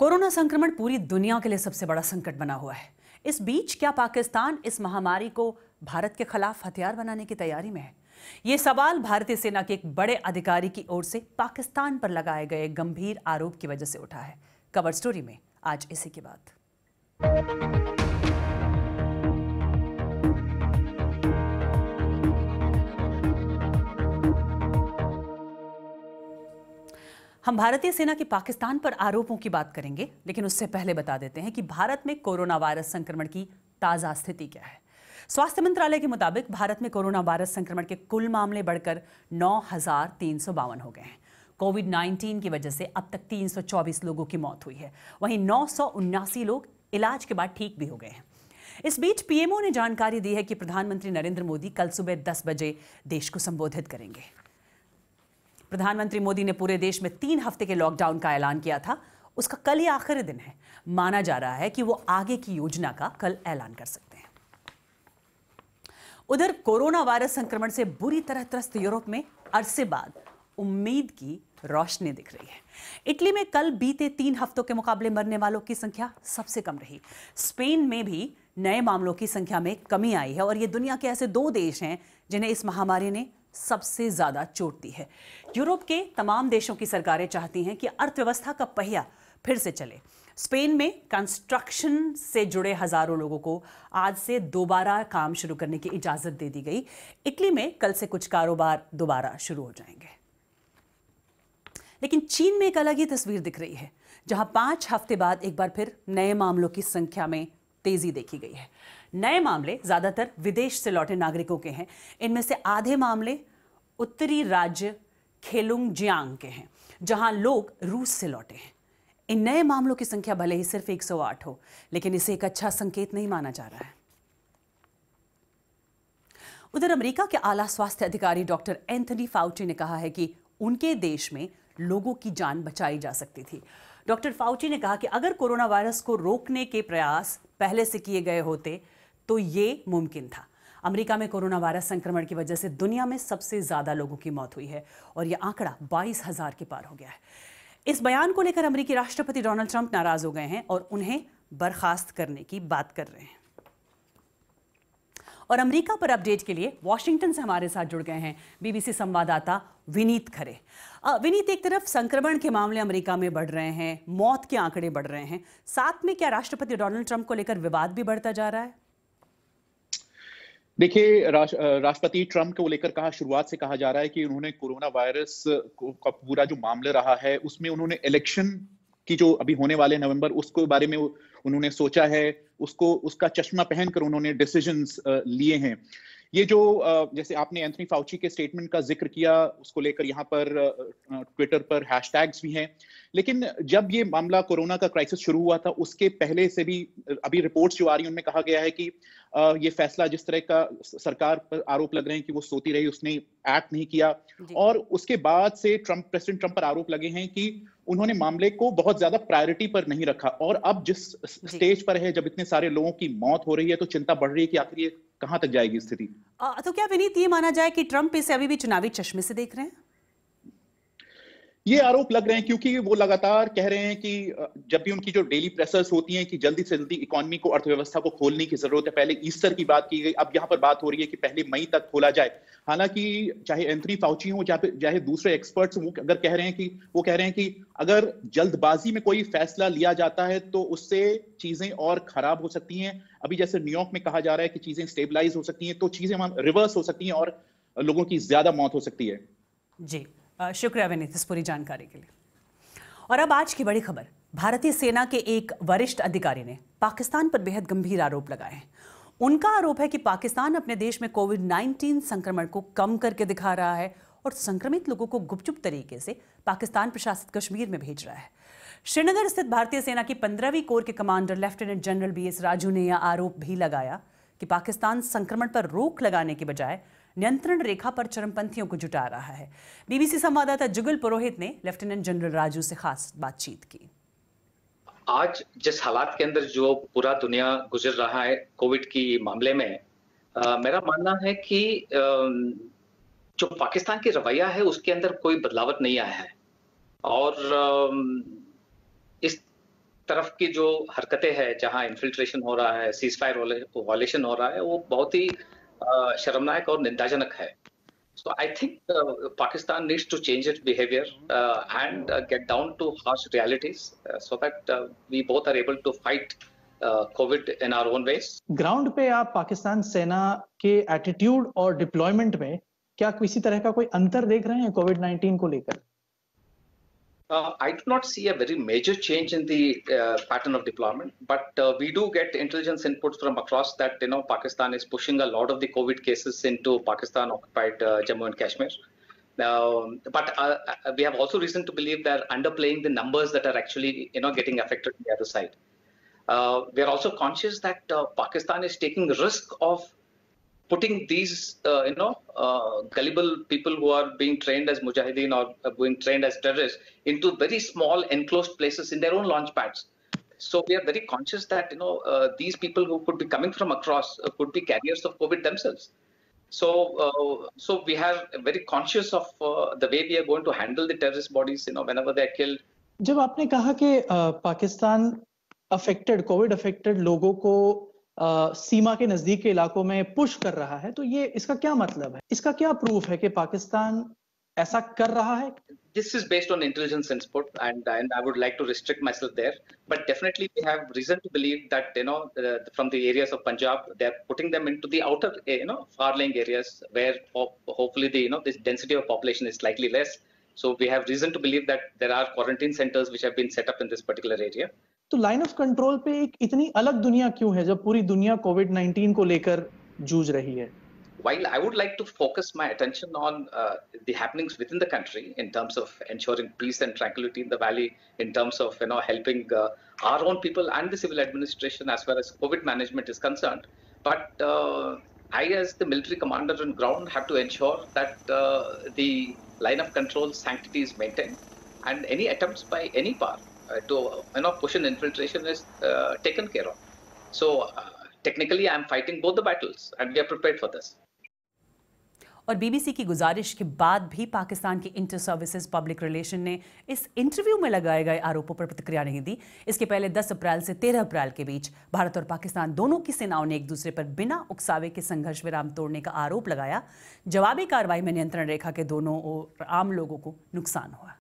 Corona संक्रमण पूरी दुनिया के लिए सबसे बड़ा संकट बना हुआ है इस बीच क्या पाकिस्तान इस महामारी को भारत के खिलाफ हथियार बनाने की तैयारी में है ये सवाल भारतीय सेना के एक बड़े अधिकारी की ओर से पाकिस्तान पर लगाए गए गंभीर आरोप की वजह से उठा है कवर स्टोरी में आज इसी की बात हम भारतीय सेना के पाकिस्तान पर आरोपों की बात करेंगे लेकिन उससे पहले बता देते हैं कि भारत में कोरोना वायरस संक्रमण की ताज़ा स्थिति क्या है स्वास्थ्य मंत्रालय के मुताबिक भारत में कोरोना वायरस संक्रमण के कुल मामले बढ़कर नौ हो गए हैं कोविड 19 की वजह से अब तक 324 लोगों की मौत हुई है वहीं नौ लोग इलाज के बाद ठीक भी हो गए हैं इस बीच पीएमओ ने जानकारी दी है कि प्रधानमंत्री नरेंद्र मोदी कल सुबह 10 बजे देश को संबोधित करेंगे प्रधानमंत्री मोदी ने पूरे देश में तीन हफ्ते के लॉकडाउन का ऐलान किया था उसका कल ही आखिरी दिन है माना जा रहा है कि वो आगे की योजना का कल ऐलान कर सकते हैं उधर कोरोना वायरस संक्रमण से बुरी तरह त्रस्त यूरोप में अरसे बाद उम्मीद की रोशनी दिख रही है इटली में कल बीते तीन हफ्तों के मुकाबले मरने वालों की संख्या सबसे कम रही स्पेन में भी नए मामलों की संख्या में कमी आई है और ये दुनिया के ऐसे दो देश हैं जिन्हें इस महामारी ने सबसे ज़्यादा चोट दी है यूरोप के तमाम देशों की सरकारें चाहती हैं कि अर्थव्यवस्था का पहिया फिर से चले स्पेन में कंस्ट्रक्शन से जुड़े हजारों लोगों को आज से दोबारा काम शुरू करने की इजाज़त दे दी गई इटली में कल से कुछ कारोबार दोबारा शुरू हो जाएंगे लेकिन चीन में एक अलग ही तस्वीर दिख रही है जहां पांच हफ्ते बाद एक बार फिर नए मामलों की संख्या में तेजी देखी गई है नए मामले ज़्यादातर विदेश से लौटे नागरिकों के हैं इनमें से आधे मामले उत्तरी राज्य खेलुंग जियांग के हैं जहां लोग रूस से लौटे हैं इन नए मामलों की संख्या भले ही सिर्फ 108 हो लेकिन इसे एक अच्छा संकेत नहीं माना जा रहा है उधर अमेरिका के आला स्वास्थ्य अधिकारी डॉक्टर एंथनी फाउची ने कहा है कि उनके देश में लोगों की जान बचाई जा सकती थी डॉक्टर फाउची ने कहा कि अगर कोरोना वायरस को रोकने के प्रयास पहले से किए गए होते तो ये मुमकिन था अमेरिका में कोरोना वायरस संक्रमण की वजह से दुनिया में सबसे ज़्यादा लोगों की मौत हुई है और यह आंकड़ा बाईस हज़ार के पार हो गया है इस बयान को लेकर अमेरिकी राष्ट्रपति डोनाल्ड ट्रंप नाराज़ हो गए हैं और उन्हें बर्खास्त करने की बात कर रहे हैं और अमेरिका पर अपडेट के लिए वॉशिंगटन से हमारे साथ जुड़ गए हैं बीबीसी संवाददाता विनीत खरे विनीत एक तरफ संक्रमण के मामले अमेरिका में बढ़ रहे हैं मौत के आंकड़े बढ़ रहे हैं साथ में क्या राष्ट्रपति डोनाल्ड ट्रंप को लेकर विवाद भी बढ़ता जा रहा है देखिए राष्ट्रपति ट्रंप को लेकर कहा शुरुआत से कहा जा रहा है कि उन्होंने कोरोना वायरस का पूरा जो मामला रहा है उसमें उन्होंने इलेक्शन की जो अभी होने वाले नवंबर उसको बारे में उन्होंने सोचा है उसको उसका चश्मा पहनकर उन्होंने डिसीजंस लिए हैं ये जो जैसे आपने एंथनी फाउची के स्टेटमेंट का जिक्र किया उसको लेकर यहाँ पर ट्विटर पर हैशटैग्स भी हैं लेकिन जब ये मामला कोरोना का क्राइसिस शुरू हुआ था उसके पहले से भी अभी रिपोर्ट्स जो आ रही हैं उनमें कहा गया है कि ये फैसला जिस तरह का सरकार पर आरोप लग रहे हैं कि वो सोती रही उसने एक्ट नहीं किया और उसके बाद से ट्रंप प्रेसिडेंट ट्रंप पर आरोप लगे हैं कि उन्होंने मामले को बहुत ज्यादा प्रायोरिटी पर नहीं रखा और अब जिस स्टेज पर है जब इतने सारे लोगों की मौत हो रही है तो चिंता बढ़ रही है कि आखिर ये कहां तक जाएगी स्थिति तो क्या विनीत ये माना जाए कि ट्रंप इसे अभी भी चुनावी चश्मे से देख रहे हैं ये आरोप लग रहे हैं क्योंकि वो लगातार कह रहे हैं कि जब भी उनकी जो डेली प्रेसर्स होती हैं कि जल्दी से जल्दी इकोनॉमी को अर्थव्यवस्था को खोलने की जरूरत है पहले ईस्टर की बात की गई अब यहाँ पर बात हो रही है कि पहले मई तक खोला जाए हालांकि चाहे एंथनी फाउची हो चाहे चाहे दूसरे एक्सपर्ट्स वो अगर कह रहे हैं कि वो कह रहे हैं कि अगर जल्दबाजी में कोई फैसला लिया जाता है तो उससे चीजें और खराब हो सकती हैं अभी जैसे न्यूयॉर्क में कहा जा रहा है कि चीजें स्टेबलाइज हो सकती हैं तो चीजें वहां रिवर्स हो सकती हैं और लोगों की ज्यादा मौत हो सकती है जी शुक्रिया विनीत इस पूरी जानकारी के लिए और अब आज की बड़ी खबर भारतीय सेना के एक वरिष्ठ अधिकारी ने पाकिस्तान पर बेहद गंभीर आरोप लगाए हैं उनका आरोप है कि पाकिस्तान अपने देश में कोविड 19 संक्रमण को कम करके दिखा रहा है और संक्रमित लोगों को गुपचुप तरीके से पाकिस्तान प्रशासित कश्मीर में भेज रहा है श्रीनगर स्थित भारतीय सेना की पंद्रहवीं कोर के commander lieutenant general B S Raju ने यह आरोप भी लगाया कि पाकिस्तान संक्रमण पर रोक लगाने के बजाय नियंत्रण रेखा पर चरमपंथियों को जुटा रहा है बीबीसी संवाददाता जुगल पुरोहित ने लेफ्टिनेंट जनरल राजू से खास बातचीत की आज जिस हालात के अंदर जो पूरा दुनिया गुजर रहा है कोविड की मामले में आ, मेरा मानना है कि आ, जो पाकिस्तान की रवैया है उसके अंदर कोई बदलावत नहीं आया है और आ, इस तरफ की जो हरकतें हैं जहां इन्फिल्ट्रेशन हो रहा है सीज फायर वॉलेशन हो रहा है वो बहुत ही शर्मनाक और निंदाजनक है so I think Pakistan needs to change it behaviour and get down to harsh realities so that we both are able to fight COVID in our own ways ground पे आप पाकिस्तान सेना के एटीट्यूड और डिप्लॉयमेंट में क्या किसी तरह का कोई अंतर देख रहे हैं कोविड 19 को लेकर Uh, I do not see a very major change in the uh, pattern of deployment, but uh, we do get intelligence inputs from across that you know Pakistan is pushing a lot of the COVID cases into Pakistan-occupied uh, Jammu and Kashmir. Now, but uh, uh, we have also reason to believe they're underplaying the numbers that are actually you know getting affected on the other side. we are also conscious that Pakistan is taking the risk of putting these, uh, you know, uh, gullible people who are being trained as mujahideen or uh, being trained as terrorists into very small enclosed places in their own launch pads. So we are very conscious that you know uh, these people who could be coming from across uh, could be carriers of COVID themselves. So uh, so we are very conscious of the way we are going to handle the terrorist bodies. You know, whenever they are killed. जब आपने कहा कि Pakistan affected Covid affected लोगों को आ, सीमा के नजदीक के इलाकों में पुश कर रहा है तो ये इसका क्या मतलब है इसका क्या प्रूफ है कि पाकिस्तान ऐसा कर रहा है this is based on intelligence input and, and i would like to restrict myself there but definitely we have reason to believe that you know uh, from the areas of punjab they're putting them into the outer you know far lying areas where ho- hopefully the you know this density of population is slightly less so we have reason to believe that there are quarantine centers which have been set up in this particular area तो line of control पे एक इतनी अलग दुनिया क्यों है जब पूरी दुनिया कोविड 19 को लेकर जूझ रही है While I would like to focus my attention on uh, the happenings within the country in terms of ensuring peace and tranquility in the valley, in terms of you know helping uh, our own people and the civil administration as far as COVID management is concerned, but uh, I, as the military commander on ground, have to ensure that uh, the line of control sanctity is maintained, and any attempts by any power Uh, to you know push an infiltration is uh, taken care of. So uh, technically, i am fighting both the battles, and we are prepared for this. और BBC की गुजारिश के बाद भी पाकिस्तान की inter services public relation ने इस interview में लगाए गए आरोपों पर प्रतिक्रिया नहीं दी इसके पहले 10 अप्रैल से 13 अप्रैल के बीच भारत और पाकिस्तान दोनों की सेनाओं ने एक दूसरे पर बिना उकसावे के संघर्ष विराम तोड़ने का आरोप लगाया जवाबी कार्रवाई में नियंत्रण रेखा के दोनों और आम लोगों को नुकसान हुआ